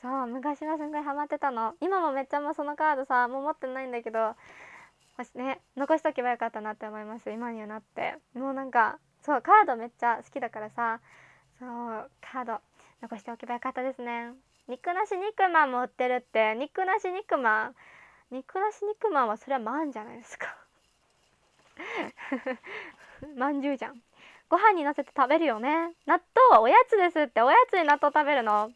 そう昔はすごいハマってたの今もめっちゃもうそのカードさもう持ってないんだけどね残しとけばよかったなって思います今にはなってもうなんかそうカードめっちゃ好きだからさそうカード残しておけばよかったですね肉なし肉まんも売ってるって肉なし肉まん肉なし肉まんはそれはまんじゃないですか まんじゅうじゃんご飯にのせて食べるよね納豆はおやつですっておやつに納豆食べるの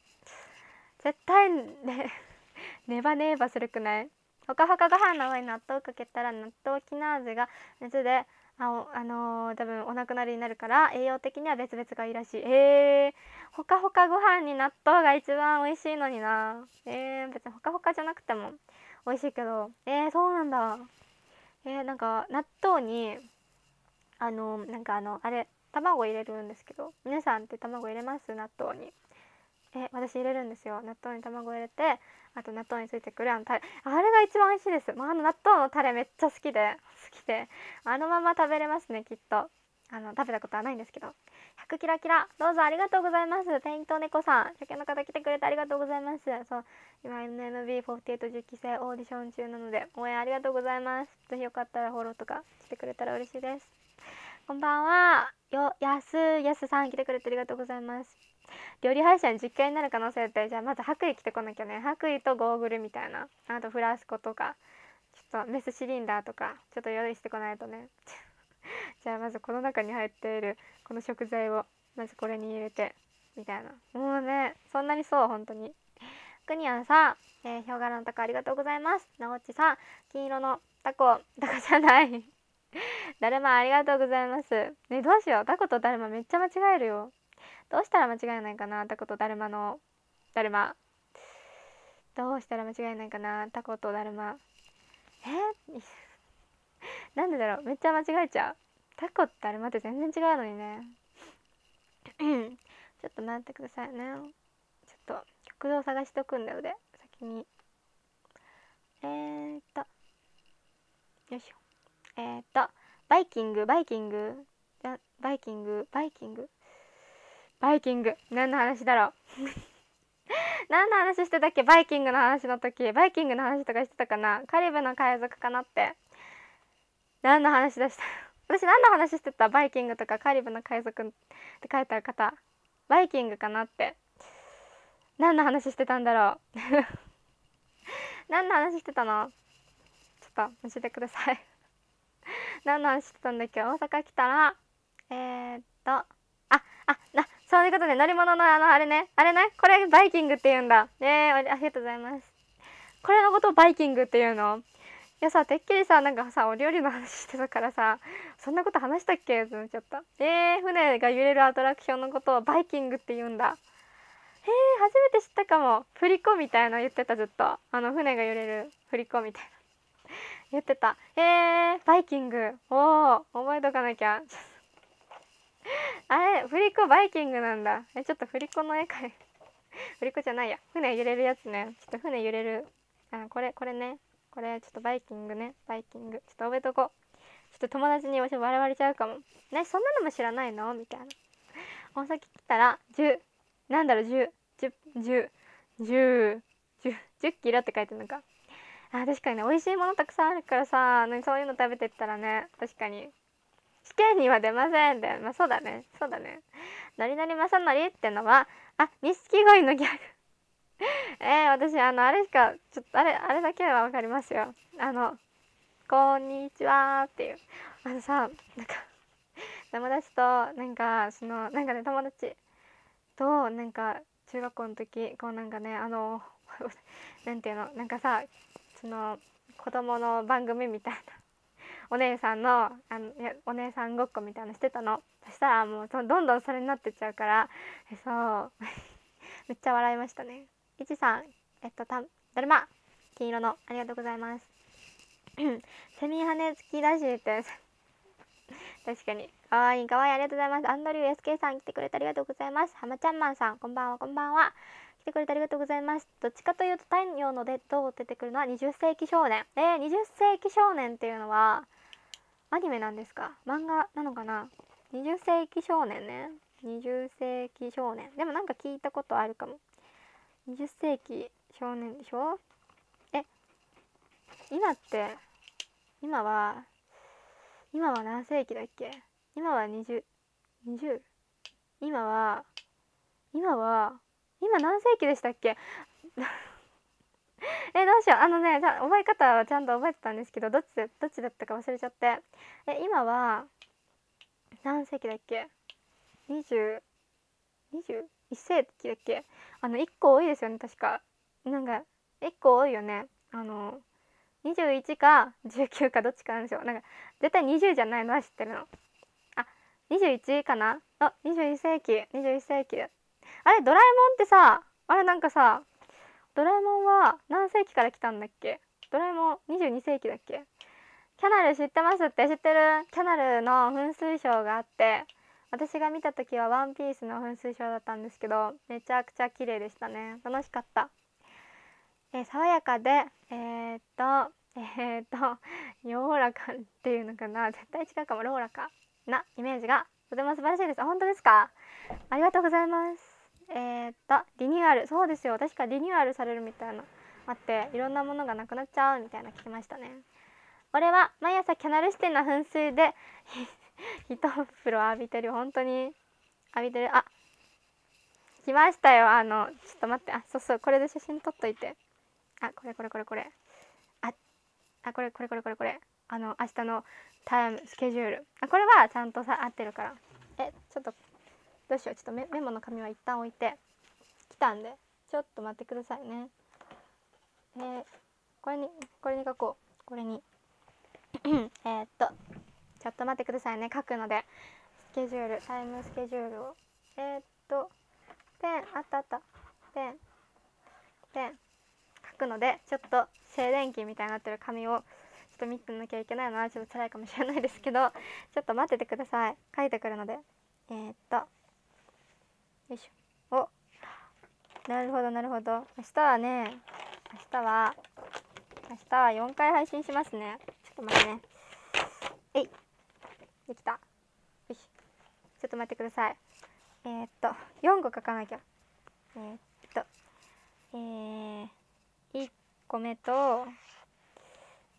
絶対ね ネバネバするくないほかほかご飯の上に納豆をかけたら納豆キナーゼが熱でああのー、多分お亡くなりになるから栄養的には別々がいいらしいえー、ほかほかご飯に納豆が一番美味しいのになえー、別にほかほかじゃなくても美味しいけどえー、そうなんだえー、なんか納豆にあのー、なんかあのあれ卵入れるんですけど皆さんって卵入れます納豆にえ私入れるんですよ納豆に卵入れてあと納豆についてくるあのタレあれが一番美味しいです、まあ、あの納豆のタレめっちゃ好きで好きであのまま食べれますねきっとあの食べたことはないんですけど100キラキラどうぞありがとうございます店員と猫さん初見の方来てくれてありがとうございますそう今 NMB4810 期生オーディション中なので応援ありがとうございます是非よかったらフォローとかしてくれたら嬉しいですこんばんはよやすやすさん来てくれてありがとうございます料理配信実験になる可能性ってじゃあまず白衣着てこなきゃね白衣とゴーグルみたいなあとフラスコとかちょっとメスシリンダーとかちょっと用意してこないとね じゃあまずこの中に入っているこの食材をまずこれに入れてみたいなもうねそんなにそう本当にくにゃんさん、えヒョウ柄のタコありがとうございますなおちさん金色のタコタコじゃない だるまありがとうございますねどうしようタコとだるまめっちゃ間違えるよどうしたら間違いないかなタコとだるまのだるまどうしたら間違いないかなタコとだるまえ なんでだろうめっちゃ間違えちゃうタコとだるまって全然違うのにねちょっと待ってくださいねちょっと曲堂探しとくんだよで先にえー、っとよいしょえー、っとバイキングバイキングバイキングバイキングバイキング何の話だろう 何の話してたっけバイキングの話の時バイキングの話とかしてたかなカリブの海賊かなって何の話でした 私何の話してたバイキングとかカリブの海賊って書いてある方バイキングかなって何の話してたんだろう 何の話してたのちょっと教えてください何の話してたんだっけ大阪来たらえー、っとああなそういうことで乗り物のあの、あれね。あれね。これバイキングって言うんだ。えありがとうございます。これのことをバイキングっていうのいやさ、てっきりさ、なんかさ、お料理の話してたからさ、そんなこと話したっけってなっちゃった。えー、船が揺れるアトラクションのことをバイキングって言うんだ。へえ初めて知ったかも振り子みたいな言ってたずっとあの船が揺れる振り子みたいな言ってたええバイキングおお覚えとかなきゃ あれ振り子バイキングなんだえちょっと振り子の絵かい 振り子じゃないや船揺れるやつねちょっと船揺れるあこれこれねこれちょっとバイキングねバイキングちょっと覚えとこうちょっと友達に笑われちゃうかもねそんなのも知らないのみたいな大崎来たら10なんだろう10 10 10 10 10 10キロって書いてるのかあ確かにね美味しいものたくさんあるからさそういうの食べてったらね確かに試験には出ませんって、まあ、そうだねそうだねなりなりまさのりってのはあ錦鯉のギャグ えー、私あのあれしかちょっとあれあれだけは分かりますよあの「こんにちは」っていうあのさなんか友達となんかそのなんかね友達となんか中学校の時こうなんかねあの なんていうのなんかさその子供の番組みたいなお姉さんのあのお姉さんごっこみたいのしてたのそしたらもうどんどんそれになってっちゃうからそう めっちゃ笑いましたねいちさんえっとただるま金色のありがとうございます セミ羽付きだしって確かにかわいいかわいいありがとうございますアンドリュー SK さん来てくれてありがとうございますはまちゃんまんさんこんばんはこんばんは来てくれてありがとうございますどっちかというと太陽のでどう出てくるのは20世紀少年えー、20世紀少年っていうのはアニメなんですか漫画なのかな20世紀少年ね20世紀少年でもなんか聞いたことあるかも20世紀少年でしょえ今って今は今は何世紀だっけ今は 2020? 今は今は今何世紀でしたっけ え、どうしよう。あのね、覚え方はちゃんと覚えてたんですけど、どっちで、どっちだったか忘れちゃって。え、今は、何世紀だっけ ?20、21世紀だっけあの、1個多いですよね、確か。なんか、1個多いよね。あの、21か19かどっちかなんですよ。なんか、絶対20じゃないのは知ってるの。あ、21かなあ、21世紀、21世紀。あれ、ドラえもんってさ、あれなんかさ、ドラえもんは何世紀から来たんだっけドラえもん22世紀だっけキャナル知ってますって知ってるキャナルの噴水ショーがあって私が見た時はワンピースの噴水ショーだったんですけどめちゃくちゃ綺麗でしたね楽しかった、えー、爽やかでえー、っとえー、っと柔らかっていうのかな絶対違うかもローラかなイメージがとても素晴らしいです本当ですかありがとうございますえー、っとリニューアルそうですよ確かリニューアルされるみたいな待っていろんなものがなくなっちゃうみたいな聞きましたね俺は毎朝キャナルシティの噴水で 一風呂浴びてる本当に浴びてるあ来ましたよあのちょっと待ってあそうそうこれで写真撮っといてあこれこれこれこれああこれこれこれこれこれあの明日のタイムスケジュールあこれはちゃんとさ合ってるからえちょっとどうしようちょっとメメモの紙は一旦置いて来たんでちょっと待ってくださいねえー、これにこれに書こうこれに えっとちょっと待ってくださいね書くのでスケジュールタイムスケジュールをえー、っとペンあったあったペンペン書くのでちょっと静電気みたいになってる紙をちょっと見てなきゃいけないのはちょっと辛いかもしれないですけどちょっと待っててください書いてくるのでえー、っとよいしょおなるほどなるほど明日はね明日は明日は4回配信しますねちょっと待ってねえいできたよしちょっと待ってくださいえー、っと4個書かなきゃえー、っとえー、1個目と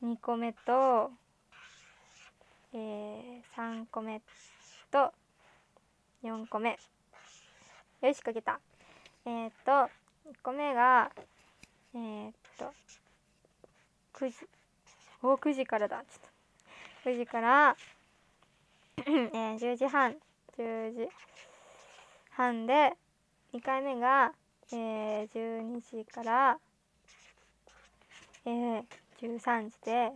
2個目とえー、3個目と4個目よしかけたえー、っと1個目がえー、っと9時お9時からだちょっと9時からえー、10時半10時半で2回目が、えー、12時から、えー、13時で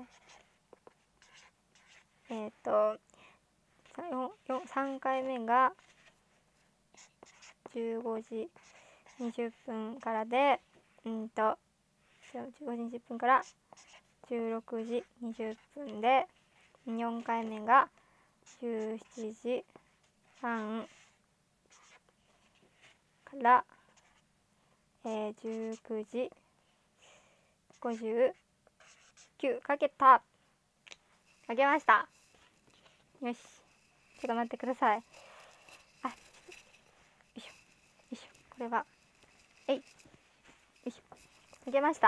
えっ、と 3, 3回目が15時20分からでうんと15時20分から16時20分で4回目が17時半から、えー、19時59かけたかけましたよしちょっと待ってくださいこれはえいよいしょ抜けました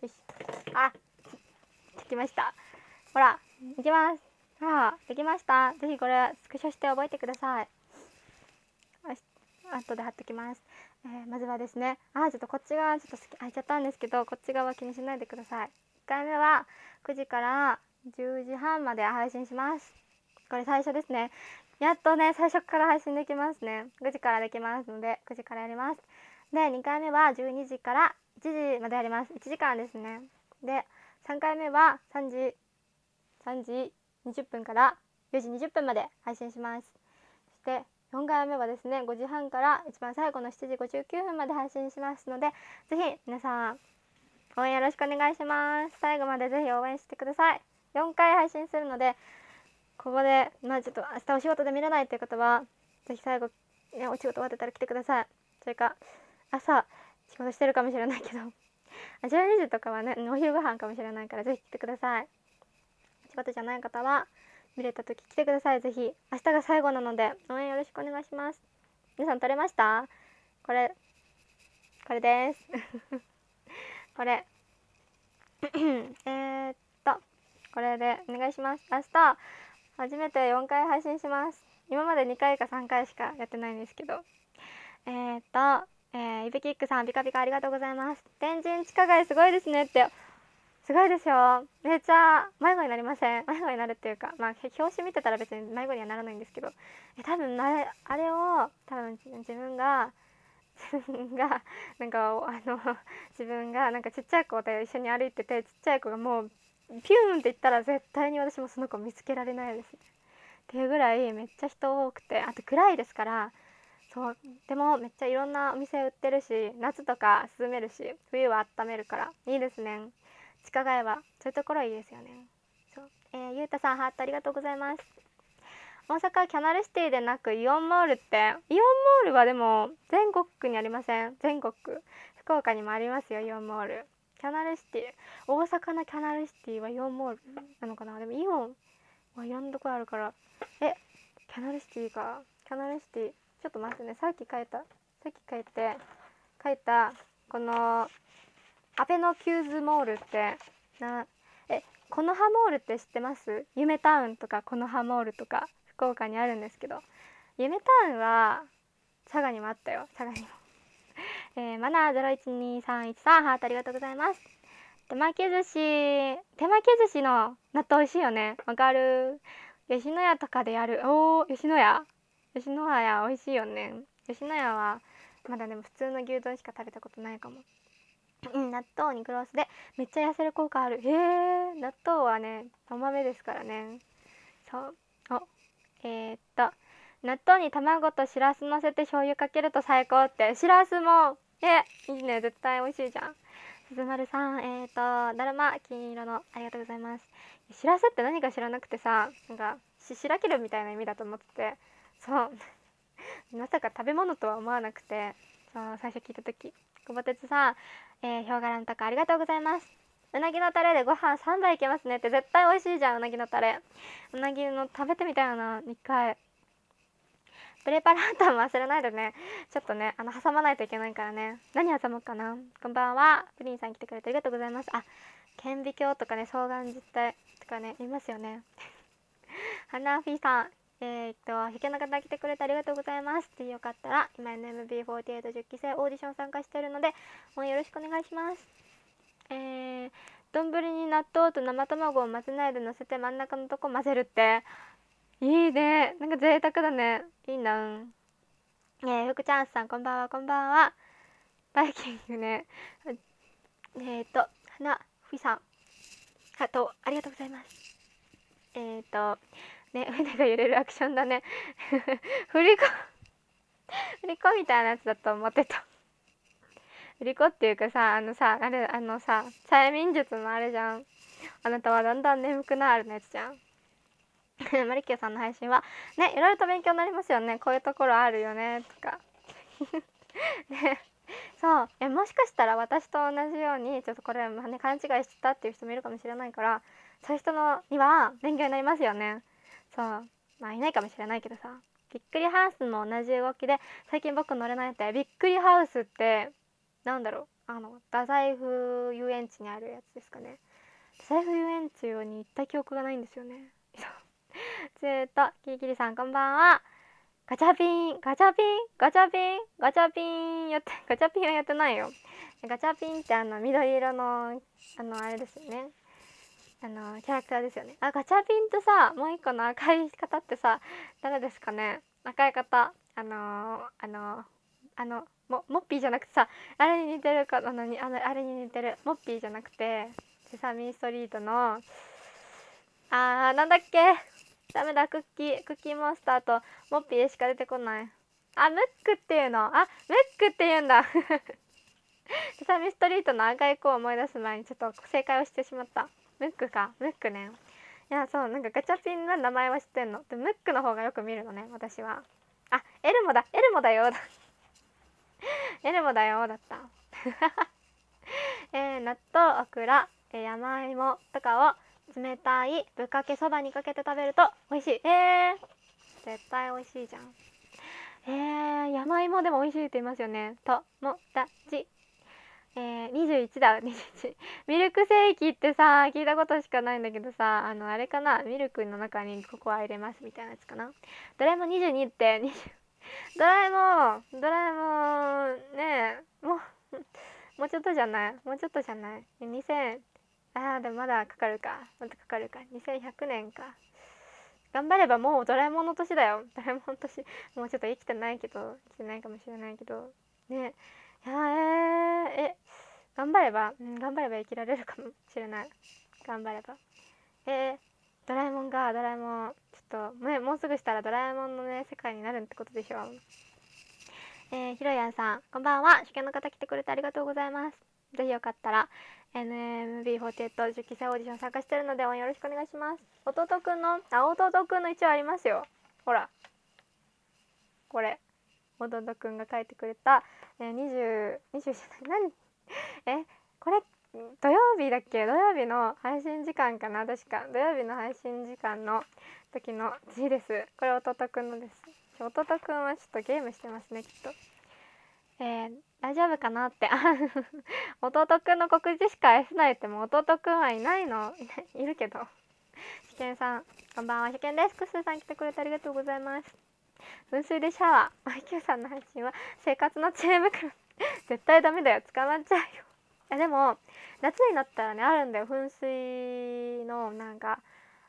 よしあできましたほらいきますあできましたぜひこれスクショして覚えてください後で貼っときます、えー、まずはですねあちょっとこっち側ちょっと好き開いちゃったんですけどこっち側気にしないでください1回目は9時から10時半まで配信しますこれ最初ですねやっとね最初から配信できますね9時からできますので9時からやりますで2回目は12時から1時までやります1時間ですねで3回目は3時3時20分から4時20分まで配信しますそして4回目はですね5時半から一番最後の7時59分まで配信しますので是非皆さん応援よろしくお願いします最後まで是非応援してください4回配信するのでここでまあちょっと明日お仕事で見れないという方はぜひ最後、ね、お仕事終わってたら来てくださいそれか朝仕事してるかもしれないけど12時とかはねお昼ご飯かもしれないからぜひ来てください仕事じゃない方は見れた時来てくださいぜひ明日が最後なので応援よろしくお願いします皆さん撮れましたこれこれです これ えっとこれでお願いします明日初めて4回配信します今まで2回か3回しかやってないんですけどえー、っと、えー、イビキックさんピカピカありがとうございます天神地下街すごいですねってすごいですよめっちゃ迷子になりません迷子になるっていうかまあ表紙見てたら別に迷子にはならないんですけどえ多分あれあれを多分自分が 自分がなんかあの自分がなんかちっちゃい子と一緒に歩いててちっちゃい子がもうピューンって言ったら絶対に私もその子見つけられないですね。っていうぐらいめっちゃ人多くてあと暗いですからそうでもめっちゃいろんなお店売ってるし夏とか涼めるし冬は温めるからいいですね地下街はそういうところいいですよねそう、えー、ゆうたさんハートありがとうございます大阪キャナルシティでなくイオンモールってイオンモールはでも全国区にありません全国福岡にもありますよイオンモールキャナルシティ大阪のキャナルシティはイオンモールなのかなでもイオンはいろんなとこあるからえキャナルシティかキャナルシティちょっと待ってねさっき書いたさっき書いて書いたこのアペノキューズモールってなえこのハモールって知ってます夢タウンとかこのハモールとか福岡にあるんですけど夢タウンは佐賀にもあったよ佐賀にもえー、マナー012313ハートありがとうございます手巻き寿司手巻き寿司の納豆美味しいよねわかる吉野家とかでやるおー吉野家吉野家美味しいよね吉野家はまだでも普通の牛丼しか食べたことないかもうん納豆にロースでめっちゃ痩せる効果あるへえ納豆はねお豆ですからねそうおえー、っと納豆に卵としらす乗せて醤油かけると最高ってしらすもえいいね絶対美味しいじゃん鈴丸さんえっ、ー、とだるま金色のありがとうございますしらすって何か知らなくてさなんかししらけるみたいな意味だと思っててそう まさか食べ物とは思わなくてそう最初聞いた時久保哲さんえー、ヒョウ柄のタカありがとうございますうなぎのタレでご飯3杯いけますねって絶対美味しいじゃんうなぎのタレうなぎの食べてみたいな1回プレパラータも忘れないでねちょっとねあの挟まないといけないからね何挟もうかなこんばんはプリンさん来てくれてありがとうございますあ顕微鏡とかね双眼実体とかねいますよね花 フィーさんえー、っと、引けの方来てくれてありがとうございます。で、よかったら、今 NMB4810 期生オーディション参加してるので、もうよろしくお願いします。えー、丼に納豆と生卵を混ぜないで乗せて真ん中のとこ混ぜるって、いいねなんか贅沢だねいいなえー、福ちゃんさんこんばんはこんばんはバイキングねえっ、ー、と花ふいさんあとありがとうございますえっ、ー、とね船が揺れるアクションだね 振り子 振り子みたいなやつだと思ってた振り子っていうかさあのさあれあのさ催眠術のあれじゃんあなたはだんだん眠くなるのやつじゃん マリキューさんの配信はねいろいろと勉強になりますよねこういうところあるよねとか ねそうえもしかしたら私と同じようにちょっとこれ、ね、勘違いしてたっていう人もいるかもしれないからそういう人のには勉強になりますよねそうまあいないかもしれないけどさびっくりハウスも同じ動きで最近僕乗れないってびっくりハウスってなんだろうあの太宰府遊園地にあるやつですかね太宰府遊園地に行った記憶がないんですよね ずっとキリキリさんこんばんはガチャピンガチャピンガチャピンガチャピンやって ガチャピンはやってないよガチャピンってあの緑色のあのあれですよねあのキャラクターですよねあガチャピンとさもう一個の赤い方ってさ誰ですかね赤い方あのー、あのー、あのもモッピーじゃなくてさあれに似てるかあのにあのあれに似てるモッピーじゃなくてセサミストリートのあーなんだっけダメだ、クッキー、クッキーモンスターとモッピーしか出てこない。あ、ムックっていうの。あ、ムックって言うんだ。セ サミストリートの赤い子を思い出す前にちょっと正解をしてしまった。ムックか、ムックね。いや、そう、なんかガチャピンの名前は知ってんの。で、ムックの方がよく見るのね、私は。あ、エルモだ、エルモだよ、だ。エルモだよ、だった。えー、納豆、オクラ、えー、山芋とかを冷たいぶっかけそばにかけて食べると美味しいえー、絶対美味しいじゃんえー、山芋でも美味しいって言いますよね友達えー、21だ21ミルクセーキってさ聞いたことしかないんだけどさあのあれかなミルクの中にココア入れますみたいなやつかなドラえもん22ってドラえもんドラえもんねえもうもうちょっとじゃないもうちょっとじゃない2000ああでもまだかかるかまだかかるか2100年か頑張ればもうドラえもんの年だよドラえもんの年もうちょっと生きてないけど生きてないかもしれないけどねいやーえ頑張れば、うん、頑張れば生きられるかもしれない頑張ればえー、ドラえもんがドラえもんちょっと、もうすぐしたらドラえもんのね世界になるってことでしょえー、ひろやんさんこんばんは初見の方来てくれてありがとうございますぜひよかったら NMB48 受期生オーディション参加してるので応援よろしくお願いします弟くんのあ弟くんの一応ありますよほらこれ弟くんが書いてくれた、えー、20, 20じゃない何 えこれ土曜日だっけ土曜日の配信時間かな確か土曜日の配信時間の時の字ですこれ弟くんのです弟くんはちょっとゲームしてますねきっとえー大丈夫かなって 弟くんの告知しか愛せないっても弟くんはいないの いるけど試験さんこんばんは試験ですクスさん来てくれてありがとうございます噴水でシャワーマイキューさんの配信は生活の知恵袋絶対ダメだよ捕まっちゃうよえでも夏になったらねあるんだよ噴水のなんか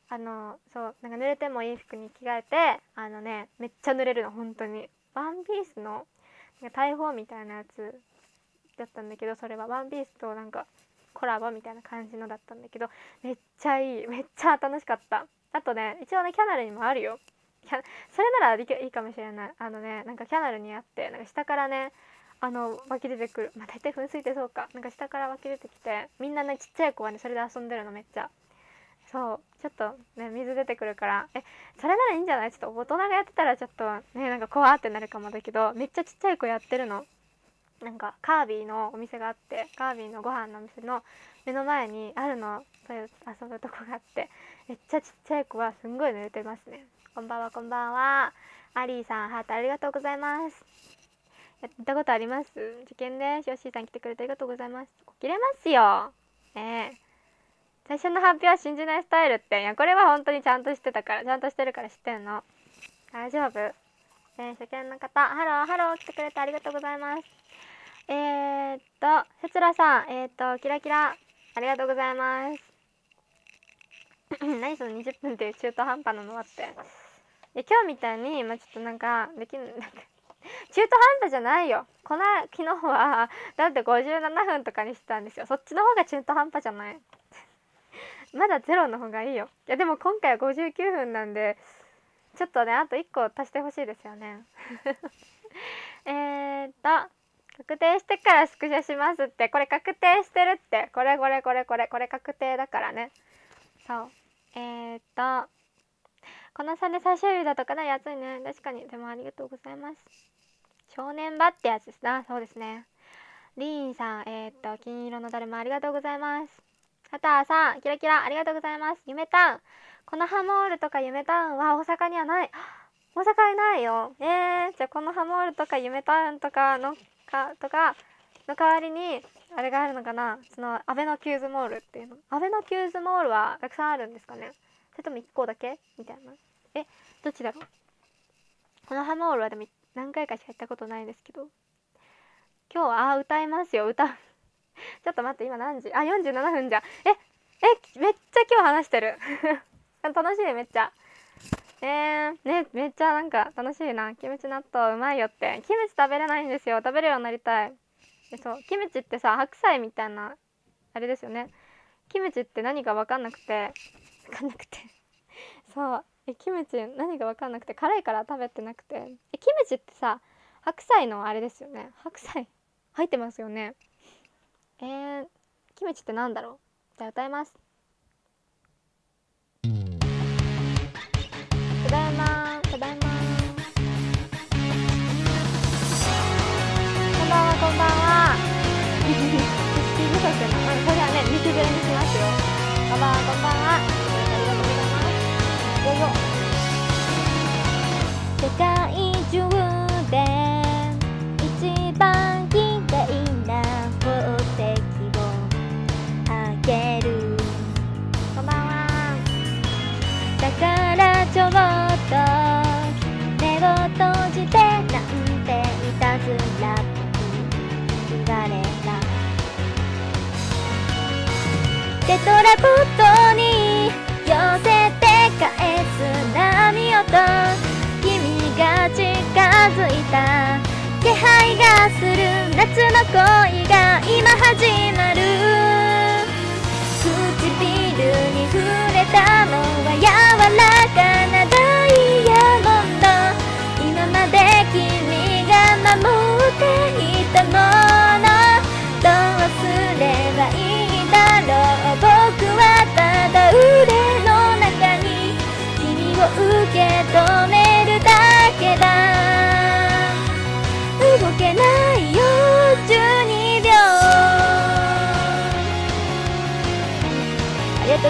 あのそうなんか濡れてもいい服に着替えてあのねめっちゃ濡れるの本当にワンピースの大砲みたいなやつだったんだけどそれはワンピースとなんかコラボみたいな感じのだったんだけどめっちゃいいめっちゃ楽しかったあとね一応ねキャナルにもあるよそれならいいかもしれないあのねなんかキャナルにあってなんか下からねあの湧き出てくるまあ大体噴水ってそうかなんか下から湧き出てきてみんなねちっちゃい子はねそれで遊んでるのめっちゃそうちょっとね水出てくるからえそれならいいんじゃないちょっと大人がやってたらちょっとねなんか怖ってなるかもだけどめっちゃちっちゃい子やってるのなんかカービィのお店があってカービィのご飯のお店の目の前にあるのそういう遊ぶとこがあってめっちゃちっちゃい子はすんごい濡れてますねこんばんはこんばんはアリーさんハートありがとうございますやったことあります受験ですヨッシーさん来てくれてありがとうございます起きれますよねえ最初の発表は信じないスタイルっていやこれは本当にちゃんとしてたからちゃんとしてるから知ってんの大丈夫、えー、初見の方ハローハロー来てくれてありがとうございますえー、っとせつらさんえー、っとキラキラありがとうございます 何その20分っていう中途半端なのはってで今日みたいに、まあ、ちょっとなんかできなんか中途半端じゃないよこの昨日はだって57分とかにしてたんですよそっちの方が中途半端じゃないまだゼロの方がいいよいやでも今回は59分なんでちょっとねあと1個足してほしいですよね えっと確定してからスクショしますってこれ確定してるってこれこれこれこれこれ確定だからねそうえー、っとこの3で最終日だとかなり暑いね確かにでもありがとうございます少年場ってやつですなそうですねリーンさんえー、っと金色のだるまありがとうございますカターさん、キラキラ、ありがとうございます。夢タウン。コノハモールとか夢タウンは大阪にはない。大阪にないよ。えー、じゃあコノハモールとか夢タウンとかの、か、とか、の代わりに、あれがあるのかなその、アベノキューズモールっていうの。アベノキューズモールはたくさんあるんですかねそれとも1個だけみたいな。え、どっちだろうコノハモールはでも何回かしか行ったことないですけど。今日は、あ、歌いますよ。歌う。ちょっと待って今何時あ47分じゃええめっちゃ今日話してる 楽しいめっちゃえー、ねめっちゃなんか楽しいなキムチ納豆うまいよってキムチ食べれないんですよ食べるようになりたいでそうキムチってさ白菜みたいなあれですよねキムチって何か分かんなくて分かんなくて そうえキムチ何か分かんなくて辛いから食べてなくてえキムチってさ白菜のあれですよね白菜入ってますよねえー、キムチってなんだろうじゃあ歌いますテトラポットに寄せて返す波音君が近づいた気配がする夏の恋が今始まる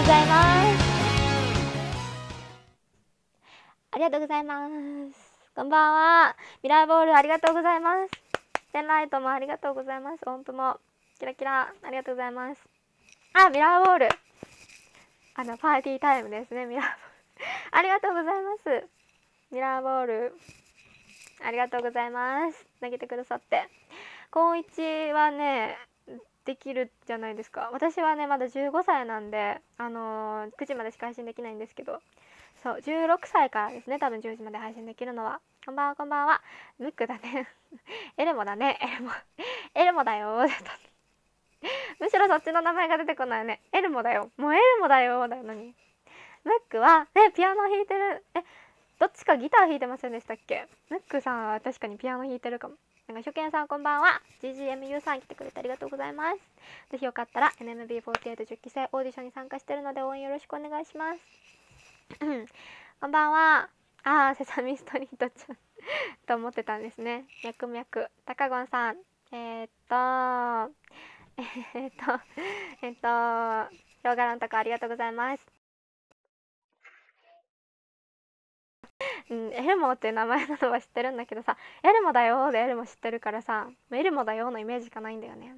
とうございますありがとうございますこんばんはミラーボールありがとうございますペンライトもありがとうございます音符もキラキラありがとうございますあミラーボールあのパーティータイムですねミラーボールありがとうございますミラーボールありがとうございます投げてくださって高一はねできるじゃないですか私はねまだ15歳なんで、あのー、9時までしか配信できないんですけどそう16歳からですね多分10時まで配信できるのはこんばんはこんばんはムックだね エルモだねエルモエルモだよ むしろそっちの名前が出てこないねエルモだよもうエルモだよだよ何ムックはえピアノ弾いてるえどっちかギター弾いてませんでしたっけムックさんは確かにピアノ弾いてるかもなんか初見さんこんばんは GGMU さん来てくれてありがとうございますぜひよかったら NMB4810 期生オーディションに参加してるので応援よろしくお願いします こんばんはあーセサミストリートちゃん と思ってたんですね脈々たかごんさんえー、っと えー、っとえー、っと動画のとこありがとうございますうん、エルモっていう名前なのは知ってるんだけどさ「エルモだよ」でエルモ知ってるからさ「エルモだよ」のイメージしかないんだよね。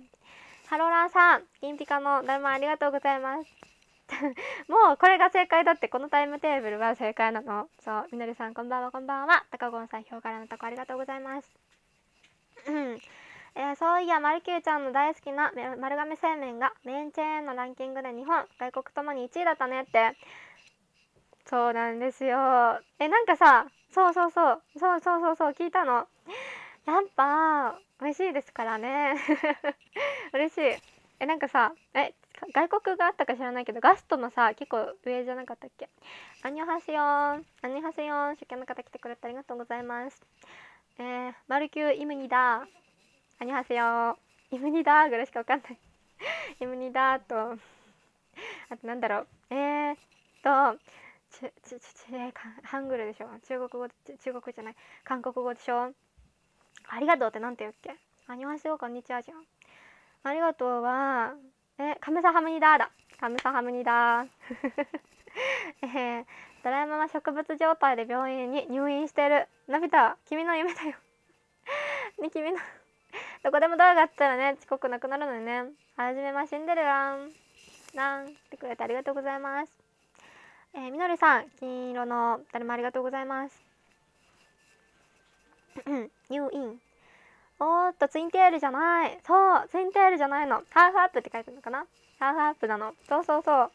ハローランさん金ピカのだるまありがとうございます。もうこれが正解だってこのタイムテーブルは正解なの。そうみのりさんこんばんはこんばんは。高ゴンさん表からのとこありがとうございます。うん。えー、そういやマルキューちゃんの大好きな丸亀製麺がメインチェーンのランキングで日本外国ともに1位だったねってそうなんですよえなんかさそうそうそうそうそうそうそう聞いたのやっぱ美味しいですからね 嬉しいえなんかさえ外国があったか知らないけどガストのさ結構上じゃなかったっけアニョハシヨンアニョハシヨン初見の方来てくれてありがとうございますえー、マルキューイムニダーアニョハシヨンイムニダーぐらいしかわかんないイムニダーとあとなんだろうえー、っとちちちちかハングルでしょ中国語で中国じゃない韓国語でしょありがとうってなんて言うっけあにわせよこんにちはじゃんありがとうはえカムサハムニダーだカムサハムニダー えー、ドラえもんは植物状態で病院に入院してるのび太君の夢だよ ね君のどこでもドアがあったらね遅刻なくなるのよねはじめまシんでるランランってくれてありがとうございますえー、みのりさん、金色のだるまありがとうございます。ニューイン。おっと、ツインテールじゃない。そう、ツインテールじゃないの。ハーフアップって書いてるのかなハーフアップなの。そうそうそう。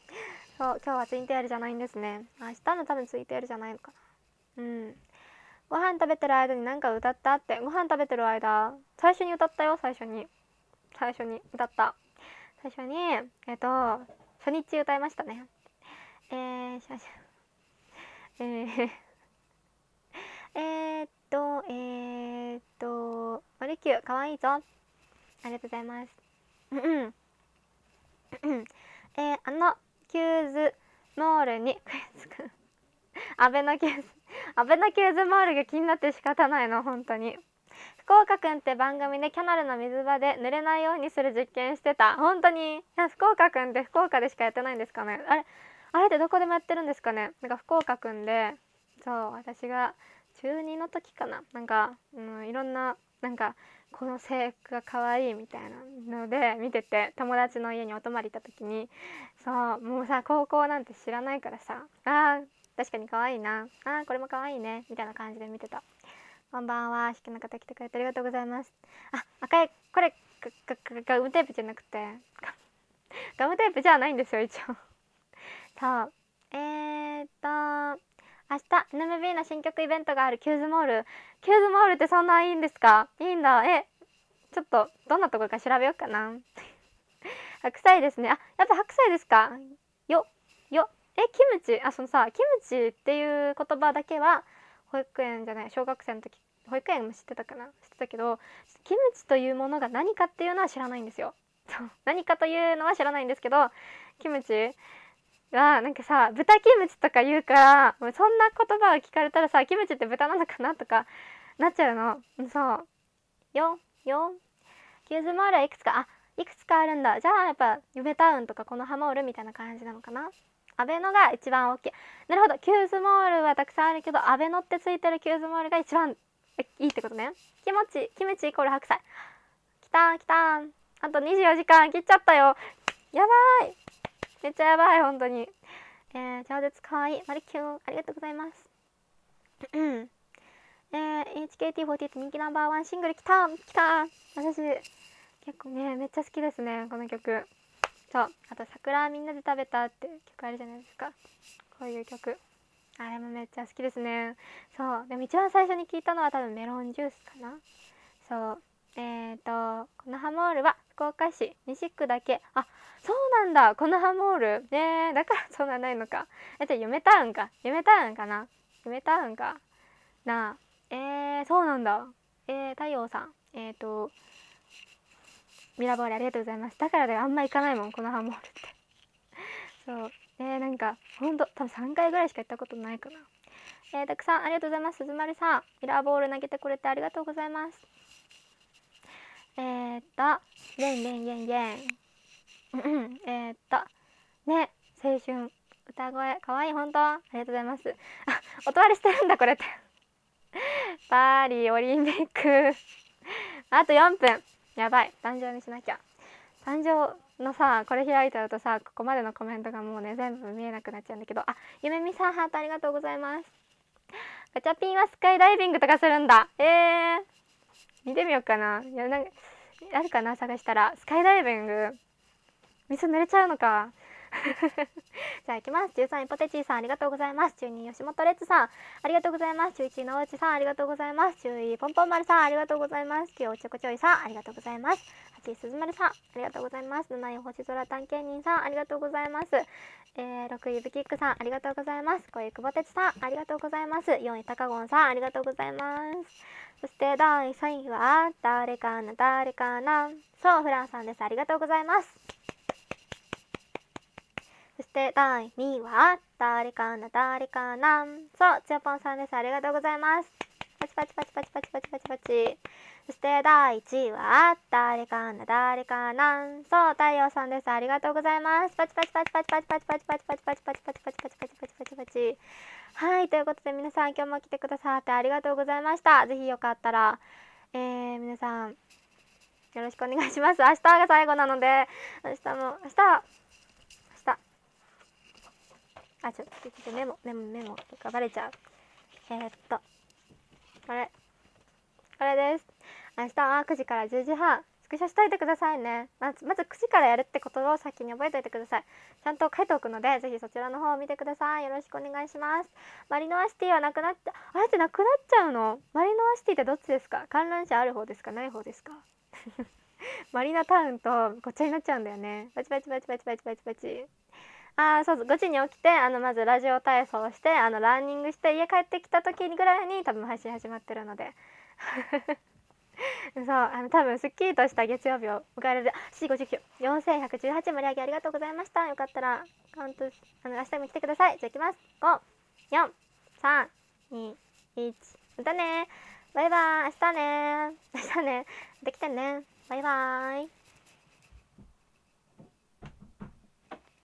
そう、今日はツインテールじゃないんですね。明日の多分ツインテールじゃないのかな。うん。ご飯食べてる間に何か歌ったって。ご飯食べてる間、最初に歌ったよ、最初に。最初に歌った。最初に、えっと、初日歌いましたね。えー、しゃしゃ。えーえーっと、えー、っと、マリキュー、かわいいぞ。ありがとうございます。うんうえー、あの、キューズモールに、アベノキューズ、アベノキューズモールが気になって仕方ないの、本当に。福岡くんって番組でキャナルの水場で濡れないようにする実験してた本当にいや福岡くんって福岡でしかやってないんですかねあれあれってどこでもやってるんですかねなんか福岡くんでそう私が中2の時かななんか、うん、いろんななんかこの制服が可愛いみたいなので見てて友達の家にお泊まり行った時にそうもうさ高校なんて知らないからさあー確かに可愛いなあーこれも可愛いねみたいな感じで見てたこんばんは引きの方来てくれてありがとうございますあ赤いこれガムテープじゃなくてガムテープじゃないんですよ一応そうえー、っと明日 NMB の新曲イベントがあるキューズモールキューズモールってそんないいんですかいいんだえちょっとどんなとこか調べようかな 白菜ですねあやっぱ白菜ですかよよえキムチあそのさキムチっていう言葉だけは保育園じゃない小学生の時保育園も知ってたかな知ってたけどキムチというものが何かっていうのは知らないんですよ何かというのは知らないんですけどキムチはなんかさ豚キムチとか言うからもうそんな言葉を聞かれたらさキムチって豚なのかなとかなっちゃうのそうよよキューズモールはいくつかあいくつかあるんだじゃあやっぱ夢タウンとかこのハモールみたいな感じなのかな阿部のが一番大きいなるほどキューズモールはたくさんあるけど阿部のってついてるキューズモールが一番いいってことねキムチキムチイコール白菜きたきたあと24時間切っちゃったよやばいめっちゃやばい本当にえー、超絶可愛いいマリキュンありがとうございますえー、HKT48 人気ナンバーワンシングルきたきた私結構ねめっちゃ好きですねこの曲そうあと「桜みんなで食べた」って曲あるじゃないですかこういう曲あれもめっちゃ好きですねそうでも一番最初に聞いたのは多分メロンジュースかなそうえっ、ー、とこのハモールは福岡市西区だけあそうなんだこのハモールねだからそんなないのかえっと夢タウンか夢タウンかな夢タウンかなあえー、そうなんだえー、太陽さんえっ、ー、とミラボールありがとうございますだからだあんま行かないもんこのハモールって そうえー、なんかほんと多分3回ぐらいしか行ったことないかなえー、たくさんありがとうございます鈴丸さんミラーボール投げてくれてありがとうございますえー、っと、イェンイェンイェンイェン。えっと、ね、青春、歌声、かわいい、本当ありがとうございます。あ、お断りしてるんだ、これって。パリオリンピック。あと4分。やばい、誕生にしなきゃ。誕生のさこれ開いちゃうとさここまでのコメントがもうね全部見えなくなっちゃうんだけどあゆめみさんハートありがとうございますガチャピンはスカイダイビングとかするんだえー見てみようかないやなんかあるかな探したらスカイダイビング水濡れちゃうのか じゃあ行きます13位ポテチーさんありがとうございます12位吉本レッツさんありがとうございます11位のおうちさんありがとうございます10位ポンポン丸さんありがとうございます9位おちょこちょいさんありがとうございます8位すずまるさんありがとうございます7位星空探検人さんありがとうございます、えー、6位ブキックさんありがとうございます5位くぼてつさんありがとうございます4位たかごんさんありがとうございますそして第3位は誰かな誰かなそうフランさんですありがとうございますそして第2位は誰かな誰かなそうつよぽんさんですありがとうございますパチパチパチパチパチパチパチパチそして第1位は誰かな誰かなそう太陽さんですありがとうございますパチパチパチパチパチパチパチパチパチパチパチパチパチパチパチパチパチはいということで皆さん今日も来てくださってありがとうございました是非よかったら、えー、皆さんよろしくお願いします明日が最後なので明日も明日明日。あ、ちょっとメモ、メモ、メモ、とかバレちゃう。えー、っと、これ、これです。明日は9時から10時半、スクショしといてくださいねまずまず9時からやるってことを先に覚えておいてくださいちゃんと書いておくのでぜひそちらの方を見てくださいよろしくお願いしますマリノアシティはなくなっちゃあれてなくなっちゃうのマリノアシティってどっちですか観覧車ある方ですかない方ですか マリナタウンとごっちゃになっちゃうんだよねバチバチバチバチバチバチバチああ、そうそう、5時に起きてあのまずラジオ体操をしてあのランニングして家帰ってきた時ぐらいに多分配信始まってるので そうあの多分すっきりとした月曜日を迎えられる C59 4118盛り上げありがとうございましたよかったらカウントあの明日も来てくださいじゃあいきます54321またねバイバイ明日ね 明日ねできてねバイバイ